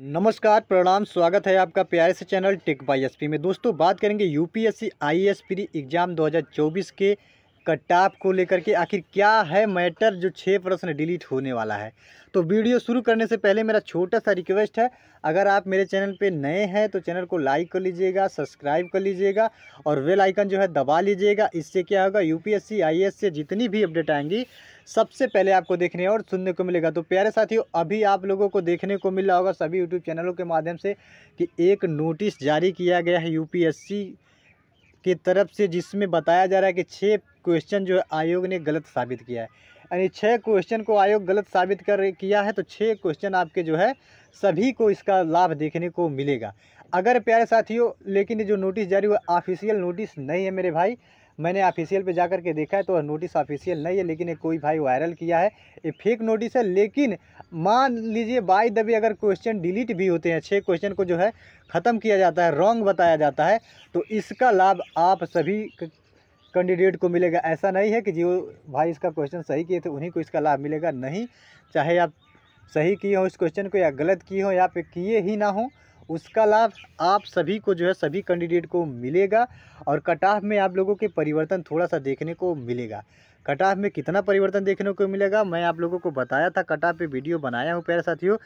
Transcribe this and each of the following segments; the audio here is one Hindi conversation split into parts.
नमस्कार प्रणाम स्वागत है आपका प्यारे से चैनल टिक बाई एस में दोस्तों बात करेंगे यूपीएससी आईएएस प्री एग्ज़ाम 2024 के कट ऑफ को लेकर के आखिर क्या है मैटर जो छः प्रश्न डिलीट होने वाला है तो वीडियो शुरू करने से पहले मेरा छोटा सा रिक्वेस्ट है अगर आप मेरे चैनल पे नए हैं तो चैनल को लाइक कर लीजिएगा सब्सक्राइब कर लीजिएगा और वेल आइकन जो है दबा लीजिएगा इससे क्या होगा यूपीएससी आईएएस से जितनी भी अपडेट आएंगी सबसे पहले आपको देखने और सुनने को मिलेगा तो प्यारे साथियों अभी आप लोगों को देखने को मिल रहा होगा सभी यूट्यूब चैनलों के माध्यम से कि एक नोटिस जारी किया गया है यू की तरफ से जिसमें बताया जा रहा है कि छः क्वेश्चन जो है आयोग ने गलत साबित किया है यानी छः क्वेश्चन को आयोग गलत साबित कर किया है तो छः क्वेश्चन आपके जो है सभी को इसका लाभ देखने को मिलेगा अगर प्यारे साथियों लेकिन ये जो नोटिस जारी हुआ ऑफिशियल नोटिस नहीं है मेरे भाई मैंने ऑफिशियल पे जाकर के देखा है तो नोटिस ऑफिशियल नहीं है लेकिन एक कोई भाई वायरल किया है ये फेक नोटिस है लेकिन मान लीजिए बाई दबी अगर क्वेश्चन डिलीट भी होते हैं छः क्वेश्चन को जो है ख़त्म किया जाता है रॉन्ग बताया जाता है तो इसका लाभ आप सभी कैंडिडेट को मिलेगा ऐसा नहीं है कि जो भाई इसका क्वेश्चन सही किए थे उन्हीं को इसका लाभ मिलेगा नहीं चाहे आप सही किए हो इस क्वेश्चन को या गलत किए हो या फिर किए ही ना हो उसका लाभ आप सभी को जो है सभी कैंडिडेट को मिलेगा और कटाफ में आप लोगों के परिवर्तन थोड़ा सा देखने को मिलेगा कटाफ में कितना परिवर्तन देखने को मिलेगा मैं आप लोगों को बताया था कटाफ पे वीडियो बनाया हूँ प्यारे साथियों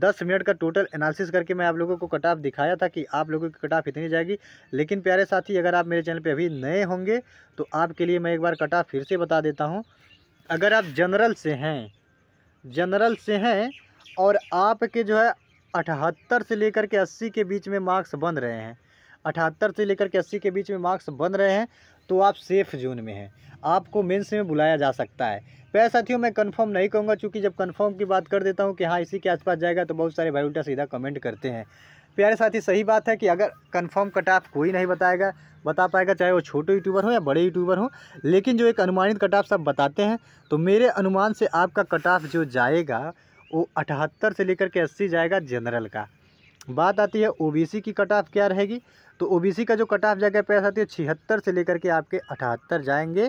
दस मिनट का टोटल एनालिसिस करके मैं आप लोगों को कट दिखाया था कि आप लोगों की कटाफ इतनी जाएगी लेकिन प्यारे साथी अगर आप मेरे चैनल पर अभी नए होंगे तो आपके लिए मैं एक बार कटाफ फिर से बता देता हूँ अगर आप जनरल से हैं जनरल से हैं और आपके जो है अठहत्तर से लेकर के अस्सी के बीच में मार्क्स बन रहे हैं अठहत्तर से लेकर के अस्सी के बीच में मार्क्स बन रहे हैं तो आप सेफ़ जोन में हैं आपको मेंस में बुलाया जा सकता है प्यारे साथियों मैं कंफर्म नहीं कहूँगा क्योंकि जब कंफर्म की बात कर देता हूँ कि हाँ इसी के आसपास जाएगा तो बहुत सारे भाई उल्टा सीधा कमेंट करते हैं प्यारे साथी सही बात है कि अगर कंफर्म कट ऑफ कोई नहीं बताएगा बता पाएगा चाहे वो छोटे यूट्यूबर हो या बड़े यूट्यूबर हो लेकिन जो एक अनुमानित कट ऑफ सब बताते हैं तो मेरे अनुमान से आपका कट ऑफ जो जाएगा वो अठहत्तर से लेकर के अस्सी जाएगा जनरल का बात आती है ओबीसी की कट ऑफ क्या रहेगी तो ओबीसी का जो कट ऑफ जाएगा पैसा आती है छिहत्तर से लेकर के आपके अठहत्तर जाएंगे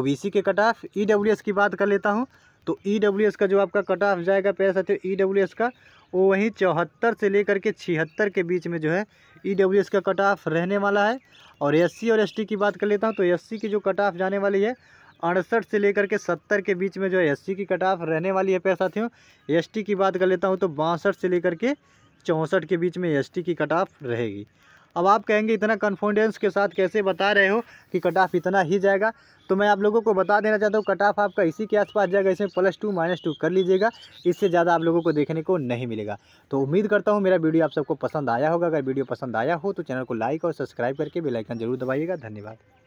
ओबीसी के कट ऑफ ई की बात कर लेता हूँ तो ई e का जो आपका कट ऑफ जाएगा पैसा आती है ई e का वो वहीं चौहत्तर से लेकर के छिहत्तर के बीच में जो है ई e का कट ऑफ रहने वाला है और एस और एस की बात कर लेता हूँ तो एस की जो कट ऑफ जाने वाली है अड़सठ से लेकर के सत्तर के बीच में जो है एस की कट ऑफ रहने वाली है प्यार साथियों एस की बात कर लेता हूँ तो बासठ से लेकर के चौंसठ के बीच में एस की कट ऑफ रहेगी अब आप कहेंगे इतना कॉन्फिडेंस के साथ कैसे बता रहे हो कि कट ऑफ इतना ही जाएगा तो मैं आप लोगों को बता देना चाहता हूँ कट ऑफ आपका इसी के आसपास जाएगा इसमें प्लस टू माइनस टू कर लीजिएगा इससे ज़्यादा आप लोगों को देखने को नहीं मिलेगा तो उम्मीद करता हूँ मेरा वीडियो आप सबको पसंद आया होगा अगर वीडियो पसंद आया हो तो चैनल को लाइक और सब्सक्राइब करके बेलाइकन जरूर दबाइएगा धन्यवाद